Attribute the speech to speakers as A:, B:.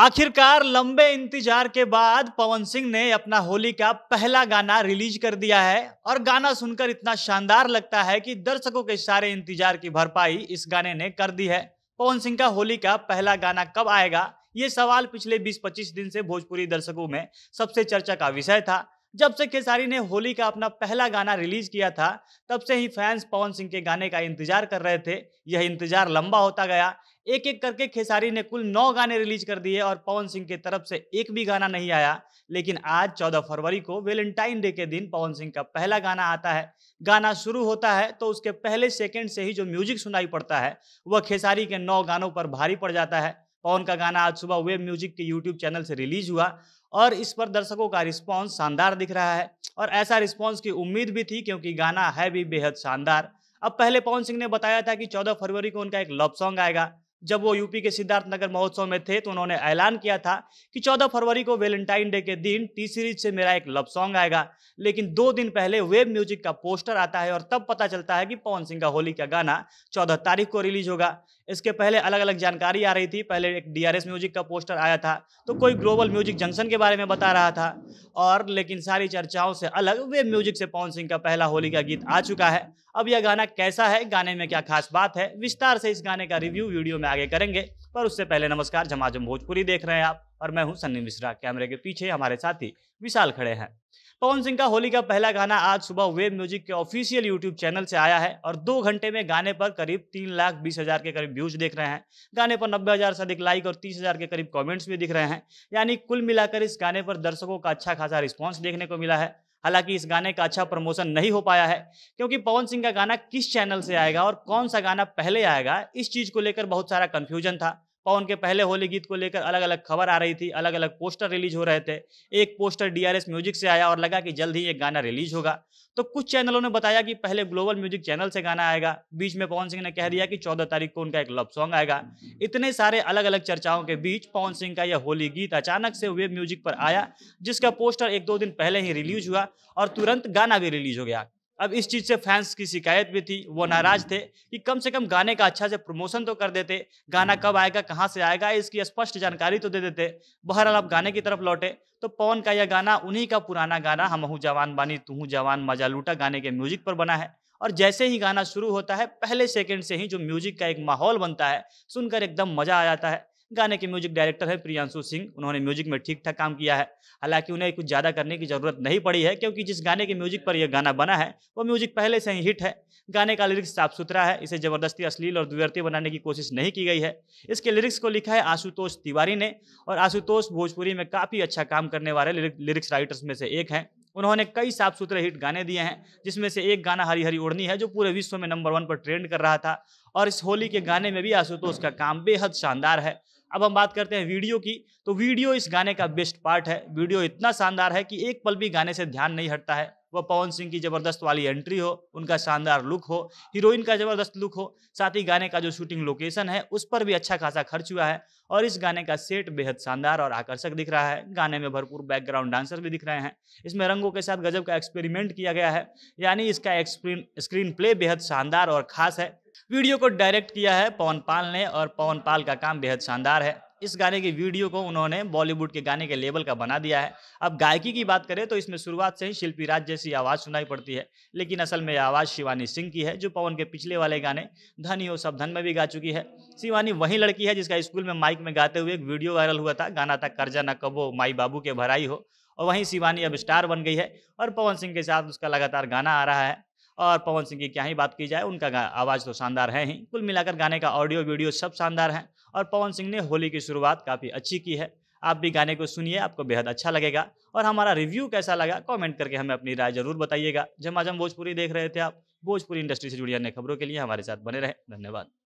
A: आखिरकार लंबे इंतजार के बाद पवन सिंह ने अपना होली का पहला गाना रिलीज कर दिया है और गाना सुनकर इतना शानदार लगता है कि दर्शकों के सारे इंतजार की भरपाई इस गाने ने कर दी है पवन सिंह का होली का पहला गाना कब आएगा ये सवाल पिछले 20-25 दिन से भोजपुरी दर्शकों में सबसे चर्चा का विषय था जब से खेसारी ने होली का अपना पहला गाना रिलीज किया था तब से ही फैंस पवन सिंह के गाने का इंतजार कर रहे थे यह इंतजार लंबा होता गया एक एक करके खेसारी ने कुल नौ गाने रिलीज कर दिए और पवन सिंह के तरफ से एक भी गाना नहीं आया लेकिन आज चौदह फरवरी को वेलेंटाइन डे के दिन पवन सिंह का पहला गाना आता है गाना शुरू होता है तो उसके पहले सेकेंड से ही जो म्यूजिक सुनाई पड़ता है वह खेसारी के नौ गानों पर भारी पड़ जाता है पवन का गाना आज सुबह वेब म्यूजिक के यूट्यूब चैनल से रिलीज हुआ और इस पर दर्शकों का रिस्पॉन्स शानदार दिख रहा है और ऐसा रिस्पॉन्स की उम्मीद भी थी क्योंकि गाना है भी बेहद शानदार अब पहले पवन सिंह ने बताया था कि 14 फरवरी को उनका एक लव सॉन्ग आएगा जब वो यूपी के सिद्धार्थ नगर महोत्सव में थे तो उन्होंने ऐलान किया था कि 14 फरवरी को वेलेंटाइन डे के दिन टी सीरीज से मेरा एक लव सॉन्ग आएगा लेकिन दो दिन पहले वेब म्यूजिक का पोस्टर आता है और तब पता चलता है कि पवन सिंह का होली का गाना 14 तारीख को रिलीज होगा इसके पहले अलग अलग जानकारी आ रही थी पहले एक डी म्यूजिक का पोस्टर आया था तो कोई ग्लोबल म्यूजिक जंक्शन के बारे में बता रहा था और लेकिन सारी चर्चाओं से अलग वे म्यूजिक से पवन सिंह का पहला होली का गीत आ चुका है अब यह गाना कैसा है गाने में क्या खास बात है विस्तार से इस गाने का रिव्यू वीडियो में आगे करेंगे पर उससे पहले नमस्कार झमाझम भोजपुरी देख रहे हैं आप और मैं हूं सन्नी मिश्रा कैमरे के पीछे हमारे साथी विशाल खड़े हैं पवन सिंह का होली का पहला गाना आज सुबह वेब म्यूजिक के ऑफिशियल यूट्यूब चैनल से आया है और दो घंटे में गाने पर करीब तीन लाख बीस हजार के करीब व्यूज देख रहे हैं गाने पर नब्बे हजार से अधिक लाइक और तीस हजार के करीब कमेंट्स भी दिख रहे हैं यानी कुल मिलाकर इस गाने पर दर्शकों का अच्छा खासा रिस्पॉन्स देखने को मिला है हालांकि इस गाने का अच्छा प्रमोशन नहीं हो पाया है क्योंकि पवन सिंह का गाना किस चैनल से आएगा और कौन सा गाना पहले आएगा इस चीज को लेकर बहुत सारा कंफ्यूजन था और उनके पहले होली गीत को लेकर अलग अलग खबर आ रही थी अलग अलग पोस्टर रिलीज हो रहे थे एक पोस्टर डीआरएस म्यूजिक से आया और लगा कि जल्द ही ये गाना रिलीज होगा तो कुछ चैनलों ने बताया कि पहले ग्लोबल म्यूजिक चैनल से गाना आएगा बीच में पवन सिंह ने कह दिया कि चौदह तारीख को उनका एक लव सॉन्ग आएगा इतने सारे अलग अलग चर्चाओं के बीच पवन सिंह का यह होली गीत अचानक से वेब म्यूजिक पर आया जिसका पोस्टर एक दो दिन पहले ही रिलीज हुआ और तुरंत गाना भी रिलीज हो गया अब इस चीज़ से फैंस की शिकायत भी थी वो हम्म, नाराज हम्म। थे कि कम से कम गाने का अच्छा से प्रमोशन तो कर देते गाना कब आएगा कहाँ से आएगा इसकी स्पष्ट जानकारी तो दे देते बहरहाल आप गाने की तरफ लौटे तो पवन का यह गाना उन्हीं का पुराना गाना हम हूँ जवान बानी तू हूँ जवान मजा लूटा गाने के म्यूजिक पर बना है और जैसे ही गाना शुरू होता है पहले सेकेंड से ही जो म्यूजिक का एक माहौल बनता है सुनकर एकदम मजा आ जाता है गाने के म्यूजिक डायरेक्टर है प्रियांशु सिंह उन्होंने म्यूजिक में ठीक ठाक काम किया है हालांकि उन्हें कुछ ज़्यादा करने की ज़रूरत नहीं पड़ी है क्योंकि जिस गाने के म्यूजिक पर यह गाना बना है वो म्यूजिक पहले से ही हिट है गाने का लिरिक्स साफ सुथरा है इसे ज़बरदस्ती अश्लील और दुवैरती बनाने की कोशिश नहीं की गई है इसके लिरिक्स को लिखा है आशुतोष तिवारी ने और आशुतोष भोजपुरी में काफ़ी अच्छा काम करने वाले लिरिक्स राइटर्स में से एक हैं उन्होंने कई साफ सुथरे हिट गाने दिए हैं जिसमें से एक गाना हरी हरी उड़नी है जो पूरे विश्व में नंबर वन पर ट्रेंड कर रहा था और इस होली के गाने में भी आशुतोष का काम बेहद शानदार है अब हम बात करते हैं वीडियो की तो वीडियो इस गाने का बेस्ट पार्ट है वीडियो इतना शानदार है कि एक पल भी गाने से ध्यान नहीं हटता है वह पवन सिंह की जबरदस्त वाली एंट्री हो उनका शानदार लुक हो हीरोइन का जबरदस्त लुक हो साथ ही गाने का जो शूटिंग लोकेशन है उस पर भी अच्छा खासा खर्च हुआ है और इस गाने का सेट बेहद शानदार और आकर्षक दिख रहा है गाने में भरपूर बैकग्राउंड डांसर भी दिख रहे हैं इसमें रंगों के साथ गजब का एक्सपेरिमेंट किया गया है यानी इसका स्क्रीन प्ले बेहद शानदार और खास है वीडियो को डायरेक्ट किया है पवन पाल ने और पवन पाल का काम बेहद शानदार है इस गाने की वीडियो को उन्होंने बॉलीवुड के गाने के लेवल का बना दिया है अब गायकी की बात करें तो इसमें शुरुआत से ही शिल्पी राज जैसी आवाज़ सुनाई पड़ती है लेकिन असल में यह आवाज़ शिवानी सिंह की है जो पवन के पिछले वाले गाने धनी हो सब धन में भी गा चुकी है शिवानी वही लड़की है जिसका स्कूल में माइक में गाते हुए एक वीडियो वायरल हुआ था गाना था कर्जा न कबो माई बाबू के भराई हो और वहीं शिवानी अब स्टार बन गई है और पवन सिंह के साथ उसका लगातार गाना आ रहा है और पवन सिंह की क्या ही बात की जाए उनका आवाज़ तो शानदार है ही कुल मिलाकर गाने का ऑडियो वीडियो सब शानदार है और पवन सिंह ने होली की शुरुआत काफ़ी अच्छी की है आप भी गाने को सुनिए आपको बेहद अच्छा लगेगा और हमारा रिव्यू कैसा लगा कमेंट करके हमें अपनी राय जरूर बताइएगा आजम भोजपुरी देख रहे थे आप भोजपुरी इंडस्ट्री से जुड़ी अन्य खबरों के लिए हमारे साथ बने रहें धन्यवाद